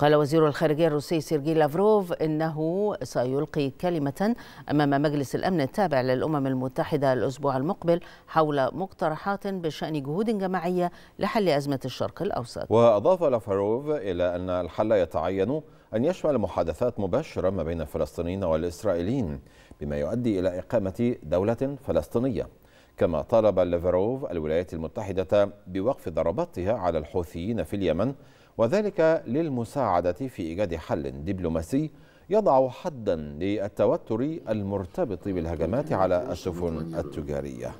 قال وزير الخارجية الروسي سيرجي لافروف إنه سيلقي كلمة أمام مجلس الأمن التابع للأمم المتحدة الأسبوع المقبل حول مقترحات بشأن جهود جماعية لحل أزمة الشرق الأوسط وأضاف لافروف إلى أن الحل يتعين أن يشمل محادثات مباشرة ما بين الفلسطينيين والإسرائيليين بما يؤدي إلى إقامة دولة فلسطينية كما طالب لافروف الولايات المتحدة بوقف ضرباتها على الحوثيين في اليمن وذلك للمساعدة في إيجاد حل دبلوماسي يضع حدا للتوتر المرتبط بالهجمات على السفن التجارية